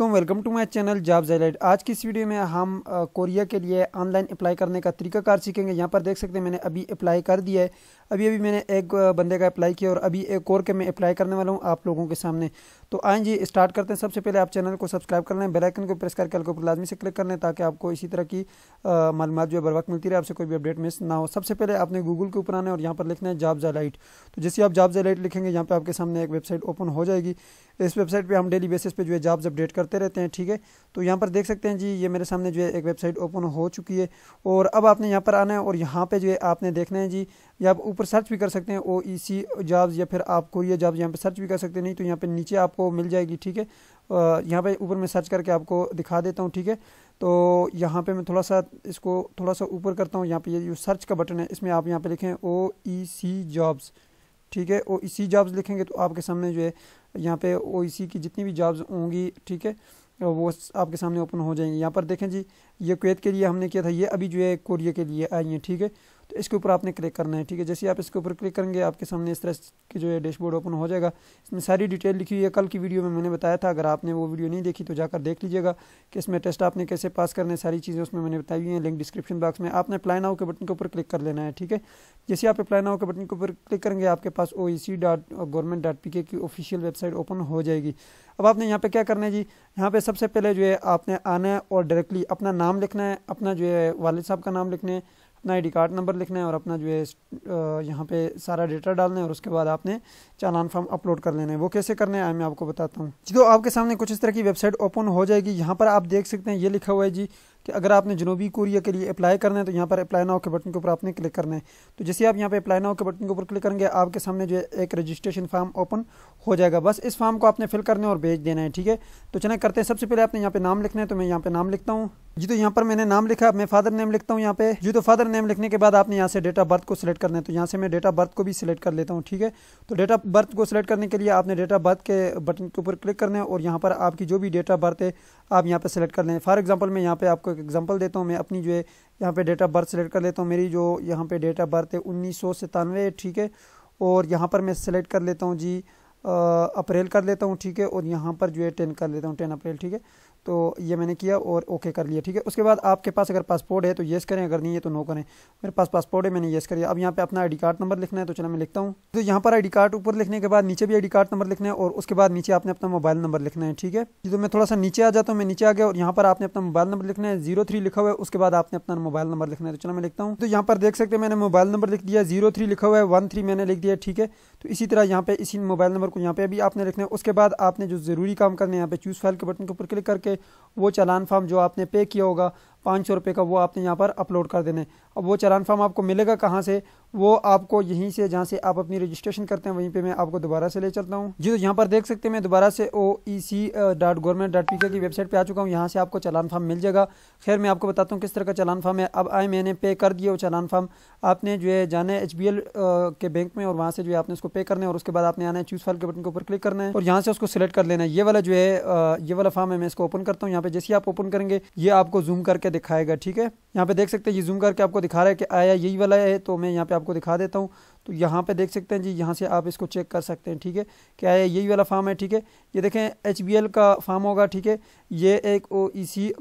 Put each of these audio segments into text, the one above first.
welcome to my channel job जैलाइट आज की इस वीडियो में हम कोरिया के लिए ऑनलाइन अप्लाई करने का तरीका कार सीखेंगे यहाँ पर देख सकते हैं मैंने अभी अप्लाई कर दिया है अभी अभी मैंने एक बंदे का अप्लाई किया और अभी एक और के मैं अप्लाई करने वाला हूँ आप लोगों के सामने तो आए जी स्टार्ट करते हैं सबसे पहले आप चैनल को सब्सक्राइब कर लें बेलाइकन को प्रेस करके ऊपर लाजमी से क्लिक कर लें ताकि आपको इसी तरह की मालूम जो है बर वक्त मिलती रहे आपसे कोई भी अपडेट मिस ना हो सबसे पहले आपने गूगल के ऊपर आने और यहाँ पर लिखना है जॉब जैलाइट तो जैसे आप जॉब जैलाइट लिखेंगे यहाँ पर आपके सामने एक वेबसाइट ओपन हो जाएगी इस वेबसाइट पर हम डेली बेसिस पर जो है जॉब्स अपडेट कर करते रहते हैं ठीक है तो यहाँ पर देख सकते हैं जी ये मेरे सामने जो है एक वेबसाइट ओपन हो चुकी है और अब आपने यहाँ पर आना है और यहाँ पे जो है आपने देखना है जी या आप ऊपर सर्च भी कर सकते हैं ओ ई सी जॉब्स या फिर आप कोई जॉब्स यहाँ पर सर्च भी कर सकते हैं नहीं तो यहाँ पर नीचे आपको मिल जाएगी ठीक है यहाँ पर ऊपर मैं सर्च करके आपको दिखा देता हूँ ठीक है तो यहाँ पर मैं थोड़ा सा इसको थोड़ा सा ऊपर करता हूँ यहाँ पर ये जो सर्च का बटन है इसमें आप यहाँ पर लिखें ओ ई सी जॉब्स ठीक है ओ ई जॉब्स लिखेंगे तो आपके सामने जो है यहाँ पे ओ की जितनी भी जॉब्स होंगी ठीक है वो आपके सामने ओपन हो जाएंगे यहाँ पर देखें जी ये कुवैत के लिए हमने किया था ये अभी जो है कोरिया के लिए आई हैं ठीक है तो इसके ऊपर आपने क्लिक करना है ठीक है जैसे आप इसके ऊपर क्लिक करेंगे आपके सामने इस तरह की जो है डैशबोर्ड ओपन हो जाएगा इसमें सारी डिटेल लिखी हुई है कल की वीडियो में मैंने बताया था अगर आपने वो वीडियो नहीं देखी तो जाकर देख लीजिएगा कि इसमें टेस्ट आपने कैसे पास करना है सारी चीज़ें उसमें मैंने बताई हुई हैं लिंक डिस्क्रिप्शन बॉक्स में आपने अप्लाई नाउ के बटन के ऊपर क्लिक कर लेना है ठीक है जैसे आप अप्लाई नाउ के बटन के ऊपर क्लिक करेंगे आपके पास ओ e uh, की ऑफिशियल वेबसाइट ओपन हो जाएगी अब आपने यहाँ पे क्या करना है जी यहाँ पे सबसे पहले जो है आपने आना है और डायरेक्टली अपना नाम लिखना है अपना जो है वालिद साहब का नाम लिखना है अपना आई कार्ड नंबर लिखना है और अपना जो है यहाँ पे सारा डेटा डालना है और उसके बाद आपने चालान फॉर्म अपलोड कर लेना है वो कैसे करना है मैं आपको बताता हूँ जी तो आपके सामने कुछ इस तरह की वेबसाइट ओपन हो जाएगी यहाँ पर आप देख सकते हैं ये लिखा हुआ है जी कि अगर आपने जनूबी कोरिया के लिए अप्लाई करना है तो यहाँ पर अप्लाई नाव के बटन के ऊपर आपने क्लिक करना है तो जैसे आप यहाँ पे अप्लाई नाव के बटन के ऊपर क्लिक करेंगे आपके सामने जो है एक रजिस्ट्रेशन फॉर्म ओपन हो जाएगा बस इस फॉर्म को आपने फिल करना है और भेज देना है ठीक है तो चले करते हैं सबसे पहले आपने यहाँ पे नाम लिखना है तो मैं यहाँ पे नाम लिखता हूँ जी तो यहाँ पर मैंने नाम लिखा मैं फादर नेम लिखता हूँ यहाँ पे जी तो फादर नेम लिखने के बाद आपने यहाँ से डेट ऑफ बर्थ को सिलेक्ट करना है तो यहाँ से मैं डेट ऑफ बर्थ को भी सिलेक्ट कर लेता हूँ ठीक है तो डेट ऑफ बर्थ को सिलेक्ट करने के लिए आपने डेट ऑफ बर्थ के बटन के ऊपर क्लिक करना है और यहाँ पर आपकी जो भी डेट ऑफ बर्थ है आप यहाँ पर सिलेक्ट कर लें फॉर एग्जाम्पल मैं यहाँ पर आपको एक एग्जाम्पल देता हूँ मैं अपनी जो है यहाँ पर डेट ऑफ बर्थ सिलेक्ट कर लेता हूँ मेरी जो यहाँ पर डेट ऑफ बर्थ है उन्नीस सौ सतानवे ठीक है और यहाँ पर मैं सिलेक्ट कर लेता हूँ जी अप्रैल कर लेता हूँ ठीक है और यहाँ पर जो है टेन कर लेता हूँ टेन अप्रैल ठीक है तो ये मैंने किया और ओके कर लिया ठीक है उसके बाद आपके पास अगर पासपोर्ट है तो येस करें अगर नहीं है तो नो करें मेरे पास पासपोर्ट है मैंने येस कर अब यहाँ पे अपना आईडी कार्ड नंबर लिखना है तो चलो मैं लिखता हूँ तो यहाँ पर आईडी कार्ड ऊपर लिखने के बाद नीचे भी आईडी कार्ड नंबर लिखना है और उसके बाद नीचे आपने अपना मोबाइल नंबर लिखना है ठीक है तो मैं थोड़ा सा नीचे आ जाता हूँ मैं नीचे आ गया और यहाँ पर आपने अपना मोबाइल नंबर लिखना है जीरो लिखा हुआ है उसके बाद आपने अपना मोबाइल नंबर लिखना है तो चलो मैं लिखता हूँ तो यहाँ पर देख सकते हैं मैंने मोबाइल नंबर लिख दिया जीरो लिखा हुआ है वन मैंने लिख दिया ठीक है तो इसी तरह यहाँ पे इसी मोबाइल नंबर को यहाँ पे भी आपने लिखना है उसके बाद आपने जो जरूरी काम करना है यहाँ पे चूज फाइल के बटन के ऊपर क्लिक करके से वो चालान फॉर्म जो आपने पे किया होगा पाँच सौ रुपये का वो आपने यहाँ पर अपलोड कर देने अब वो चलान फॉर्म आपको मिलेगा कहाँ से वो आपको यहीं से जहाँ से आप अपनी रजिस्ट्रेशन करते हैं वहीं पे मैं आपको दोबारा से ले चलता हूँ जी तो यहाँ पर देख सकते हैं मैं दोबारा से O E C dot government dot P K की वेबसाइट पे आ चुका हूँ यहाँ से आपको चलान फार्म मिल जाएगा खैर मैं आपको बताता हूँ किस तरह का चलान फार्म है अब आए मैंने पे कर दिया वो चलान फार्म आपने जो है जाना है एच बी एल के बैंक में और वहाँ से जो है आपने उसको पे करना है और उसके बाद आपने आना है चूज फाइल के बटन के ऊपर क्लिक करना है और यहाँ से उसको सिलेक्ट कर लेना है ये वाला जो है ये वाला फार्म है मैं इसको ओपन करता हूँ यहाँ पे जैसे आप ओपन करेंगे ये आपको जूम करके दिखाएगा ठीक है यहाँ पे देख सकते हैं ये जूम करके आपको दिखा रहा है कि आया यही वाला है तो मैं यहाँ पे आपको दिखा देता हूँ तो यहाँ पे देख सकते हैं जी यहाँ से आप इसको चेक कर सकते हैं ठीक है कि आया यही वाला फॉर्म है ठीक है ये देखें एच का फॉर्म होगा ठीक है ये एक ओ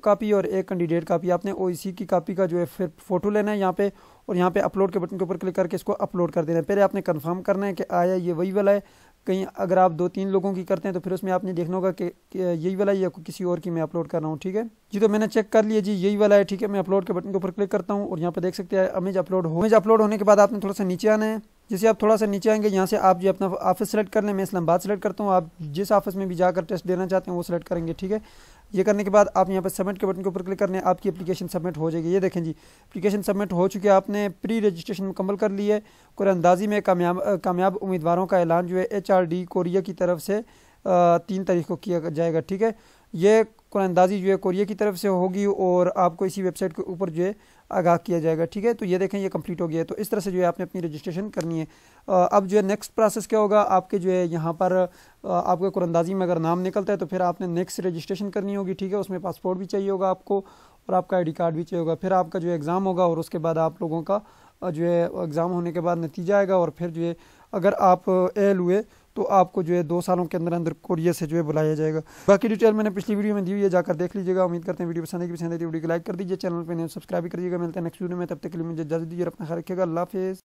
कापी e और एक कैंडिडेट कापी आपने ओ e की कापी का जो है फिर फ़ोटो लेना है यहाँ पर और यहाँ पे अपलोड के बटन के ऊपर क्लिक करके इसको अपलोड कर देना है पहले आपने कंफर्म करना है कि आया ये वही वाला है कहीं अगर आप दो तीन लोगों की करते हैं तो फिर उसमें आपने देखना होगा कि यही वाला या किसी और की मैं अपलोड कर रहा हूँ ठीक है जी तो मैंने चेक कर लिया जी यही वाला है ठीक है मैं अपलोड के बटन के ऊपर क्लिक करता हूँ और यहाँ पर देख सकते हैं अमेज अपलोड हो अमेज अपलोड होने के बाद आपने थोड़ा सा नीचे आना है जैसे आप थोड़ा सा नीचे आएंगे यहाँ से आप जो अपना ऑफिस सेलेक्ट कर लें मैं इस्लामाबाद सेलेक्ट करता हूँ आप जिस ऑफिस में भी जाकर टेस्ट देना चाहते हैं वो सेलेक्ट करेंगे ठीक है ये करने के बाद आप यहाँ पर सबमिट के बटन के ऊपर क्लिक करने आपकी एप्लीकेशन सबमिट हो जाएगी ये देखें जी एप्लीकेशन सबमिट हो चुकी है आपने प्री रजिस्ट्रेशन मुकम्मल कर ली है कुरअंदाजी में कामयाब कामयाब उम्मीदवारों का ऐलान जो है एच आर डी कोरिया की तरफ से तीन तारीख को किया जाएगा ठीक है ये कुरानंदाजी जो है कोरिया की तरफ से होगी और आपको इसी वेबसाइट के ऊपर जो है आगाह किया जाएगा ठीक है तो ये देखें ये कंप्लीट हो गया है तो इस तरह से जो है आपने अपनी रजिस्ट्रेशन करनी है अब जो है नेक्स्ट प्रोसेस क्या होगा आपके जो है यहाँ पर आपके कुरंदाजी में अगर नाम निकलता है तो फिर आपने नेक्स्ट रजिस्ट्रेशन करनी होगी ठीक है उसमें पासपोर्ट भी चाहिए होगा आपको और आपका आई कार्ड भी चाहिए होगा फिर आपका जो एग्ज़ाम होगा और उसके बाद आप लोगों का जो है एग्ज़ाम होने के बाद नतीजा आएगा और फिर जो है अगर आप एल हुए तो आपको जो है दो सालों के अंदर अंदर कोरिया से जो है बुलाया जाएगा बाकी डिटेल मैंने पिछली वीडियो में दी हुई है जाकर देख लीजिएगा उम्मीद करते हैं वीडियो पसंद आएगी पसंद आती वीडियो को लाइक कर दीजिए चैनल पर नहीं सब्सक्राइब करिएगा मिलते हैं नेक्स्ट वीडियो में तब तक के लिए मुझे इजाजत दीजिए अपना ख्याल रखिएगा अल्लाह हाफिज़